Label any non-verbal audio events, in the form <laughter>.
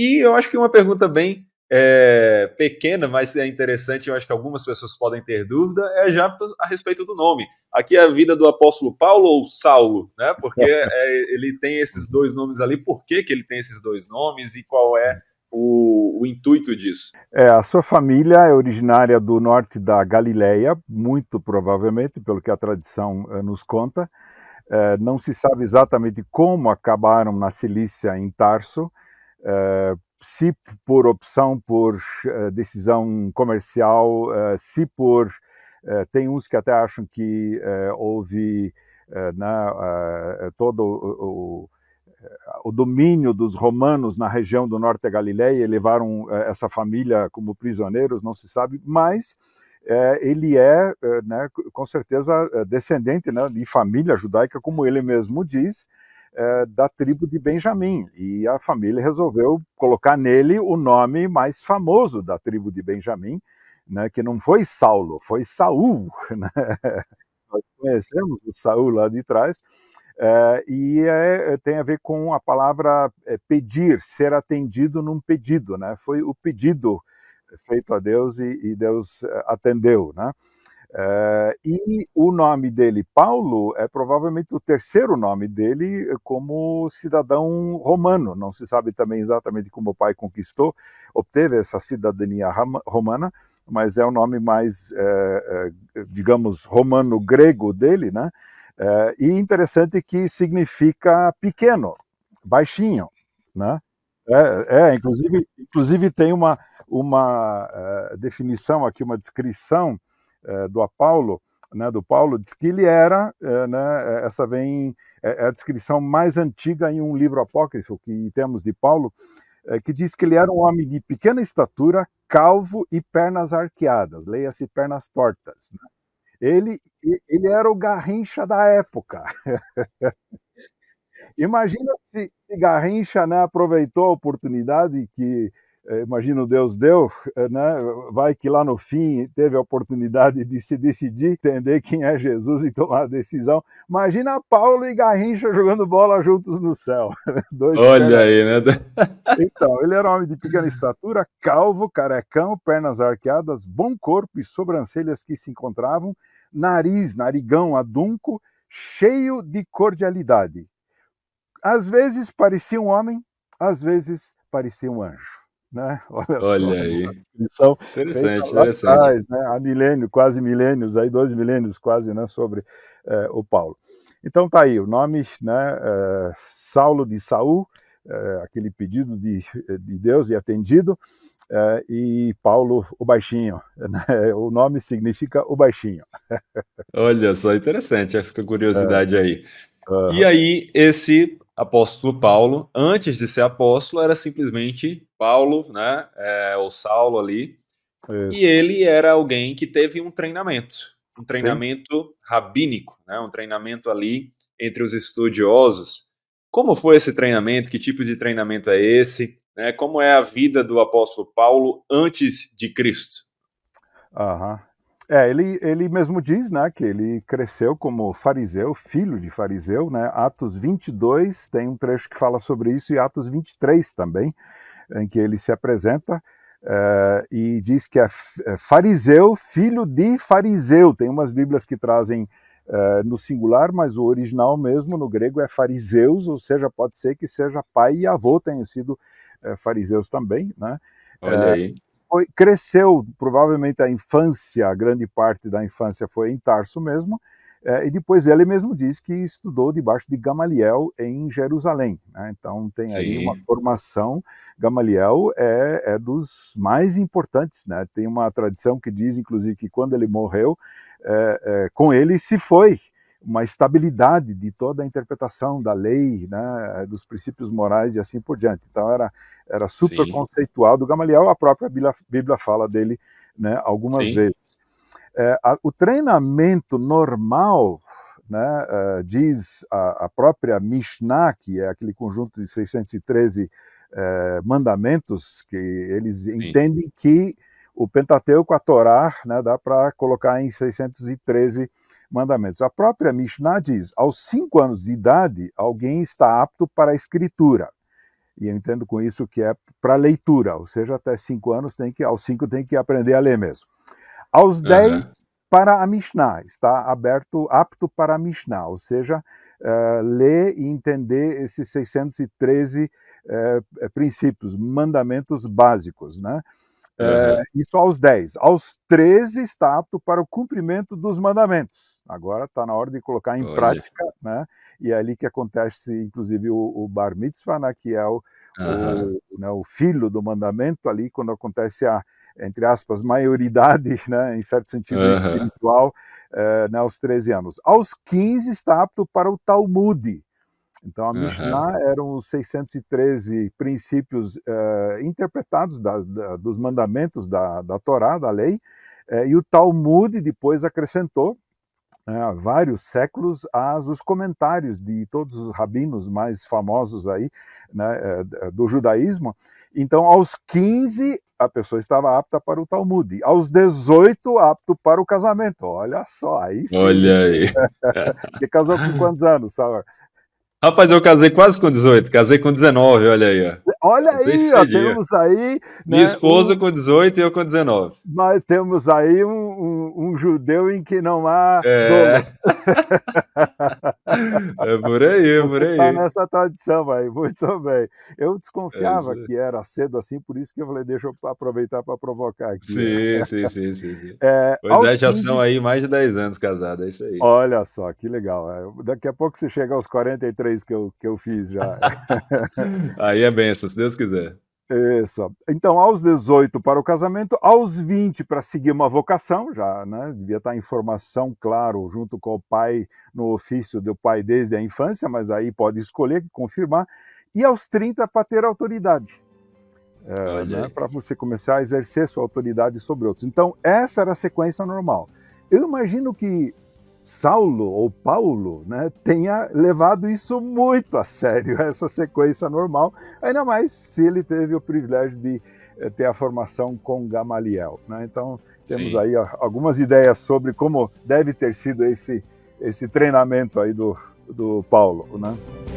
E eu acho que uma pergunta bem é, pequena, mas é interessante, eu acho que algumas pessoas podem ter dúvida, é já a respeito do nome. Aqui é a vida do apóstolo Paulo ou Saulo, né? Porque <laughs> é, ele tem esses dois nomes ali, por que, que ele tem esses dois nomes e qual é o, o, intuito disso? É, a sua família é originária do norte da Galileia, muito provavelmente, pelo que a tradição eh, nos conta. É, não se sabe exatamente como acabaram na Cilícia, em Tarso, eh, se por opção, por eh, decisão comercial, eh, se por. tem uns que até acham que houve na, né, todo o, o, domínio dos romanos na região do norte da Galileia e levaram essa família como prisioneiros, não se sabe, mas ele é, né, com certeza, descendente né, de família judaica, como ele mesmo diz, é, da tribo de Benjamim. E a família resolveu colocar nele o nome mais famoso da tribo de Benjamim, né, que não foi Saulo, foi Saul. <laughs> Né? Nós conhecemos o Saul lá de trás. É, e é, é tem a ver com a palavra é, pedir, ser atendido num pedido, né? Foi o pedido feito a Deus e, e Deus é, atendeu, né? Uh, e o nome dele, Paulo, é provavelmente o terceiro nome dele eh, como cidadão romano. Não se sabe também exatamente como o pai conquistou, obteve essa cidadania romana, mas é o nome mais, eh, digamos, romano-grego dele, né? e interessante que significa pequeno, baixinho, né? É, é inclusive, inclusive tem uma, uma uh, definição aqui, uma descrição é, do Apolo, né, do Paulo, diz que ele era, é, né, é, essa vem, é a descrição mais antiga em um livro apócrifo que temos de Paulo, é, que diz que ele era um homem de pequena estatura, calvo e pernas arqueadas, leia-se pernas tortas. Né? Ele, ele era o Garrincha da época. <laughs> Imagina se, se Garrincha né, aproveitou a oportunidade que é, imagino Deus deu, é, né? Vai que lá no fim teve a oportunidade de se decidir, entender quem é Jesus e tomar a decisão. Imagina Paulo e Garrincha jogando bola juntos no céu. <laughs> Dois Olha aí, né? <laughs> Então, ele era um homem de pequena estatura, calvo, carecão, pernas arqueadas, bom corpo e sobrancelhas que se encontravam, nariz, narigão, adunco, cheio de cordialidade. Às vezes parecia um homem, às vezes parecia um anjo né? Olha, <laughs> Olha só, aí. Descrição interessante, interessante. Atrás, né? Há milênios, quase milênios, aí dois milênios quase, né? Sobre eh, o Paulo. Então tá aí, o nome, né? Eh, Saulo de Saul, eh, aquele pedido de, de Deus e atendido, e Paulo o baixinho, <laughs> né? O nome significa o baixinho. <laughs> Olha só, interessante essa curiosidade é. aí. Uhum. E aí, esse apóstolo Paulo, antes de ser apóstolo, era simplesmente Paulo, né, é, ou Saulo ali, Isso. e ele era alguém que teve um treinamento, um treinamento Sim. rabínico, né, um treinamento ali entre os estudiosos. Como foi esse treinamento? Que tipo de treinamento é esse? Né, como é a vida do apóstolo Paulo antes de Cristo? Aham, é, ele, ele mesmo diz né, que ele cresceu como fariseu, filho de fariseu. Né? Atos 22 tem um trecho que fala sobre isso, e Atos 23 também, em que ele se apresenta uh, e diz que é, é fariseu, filho de fariseu. Tem umas bíblias que trazem uh, no singular, mas o original mesmo no grego é fariseus, ou seja, pode ser que seja pai e avô tenham sido uh, fariseus também. Né? Olha aí foi, cresceu, provavelmente a infância, a grande parte da infância foi em Tarso mesmo, eh, e depois ele mesmo diz que estudou debaixo de Gamaliel em Jerusalém. Né? Então tem Sim. aí uma formação. Gamaliel é, é dos mais importantes, né? Tem uma tradição que diz, inclusive, que quando ele morreu, é, é, com ele se foi uma estabilidade de toda a interpretação da lei, né, dos princípios morais e assim por diante. Então era, era super Sim. conceitual do Gamaliel, a própria Bíblia, Bíblia fala dele né, algumas Sim. vezes. É, a, o treinamento normal, né, uh, diz a, a, própria Mishnah, que é aquele conjunto de 613 uh, é, mandamentos, que eles Sim. entendem que o Pentateuco, a Torá, né, dá para colocar em 613 mandamentos. A própria Mishnah diz: aos cinco anos de idade, alguém está apto para a escritura. E eu entendo com isso que é para leitura, ou seja, até cinco anos tem que, aos cinco tem que aprender a ler mesmo. Aos dez para a Mishnah, está aberto, apto para a Mishnah, ou seja, uh, ler e entender esses 613 uh, eh, eh, princípios, mandamentos básicos, né? É, isso aos 10. Aos 13 está apto para o cumprimento dos mandamentos. Agora está na hora de colocar em Olha. prática, né? E é ali que acontece, inclusive, o, o bar mitzvah, né? que é o, uhum. o, né? o, filho do mandamento, ali quando acontece a, entre aspas, maioridade, <laughs> né? em certo sentido uhum. espiritual, é, né? aos 13 anos. Aos 15 está apto para o Talmud, então, a Mishnah uhum. eram os 613 princípios uh, interpretados da, da, dos mandamentos da, da, Torá, da lei, uh, e o Talmud depois acrescentou uh, vários séculos as, os comentários de todos os rabinos mais famosos aí né, eh, do judaísmo. Então, aos 15, a pessoa estava apta para o Talmud. Aos 18, apto para o casamento. Olha só, aí sim. Olha aí. Você <laughs> casou com quantos anos, Sauer? Rapaz, eu casei quase com 18, casei com 19, olha aí. Ó. Olha aí, ó, temos aí. Né, Minha né, esposa um, com 18 e eu com 19. Nós temos aí um, um, um judeu em que não há. É, <laughs> é por aí, é por tá aí. Está nessa tradição aí, muito bem. Eu desconfiava é, que era cedo assim, por isso que eu falei, deixa eu aproveitar para provocar aqui. Né? Sim, sim, sim, sim. sim. É, pois é, já 15... são aí mais de 10 anos casados, é isso aí. Olha só, que legal. É, daqui a pouco você chega aos 43 que eu, que eu fiz já. <laughs> aí é benção, Deus quiser. Isso. Então, aos 18 para o casamento, aos 20 para seguir uma vocação, já, né? Devia estar tá em formação, claro, junto com o pai, no ofício do pai desde a infância, mas aí pode escolher, confirmar. E aos 30 para ter autoridade. É, né? Para você começar a exercer sua autoridade sobre outros. Então, essa era a sequência normal. Eu imagino que Saulo ou Paulo né, tenha levado isso muito a sério, <laughs> essa sequência normal, ainda mais se ele teve o privilégio de eh, ter a formação com Gamaliel. Né? Então, temos Sim. aí algumas ideias sobre como deve ter sido esse, esse treinamento aí do, do Paulo. Né?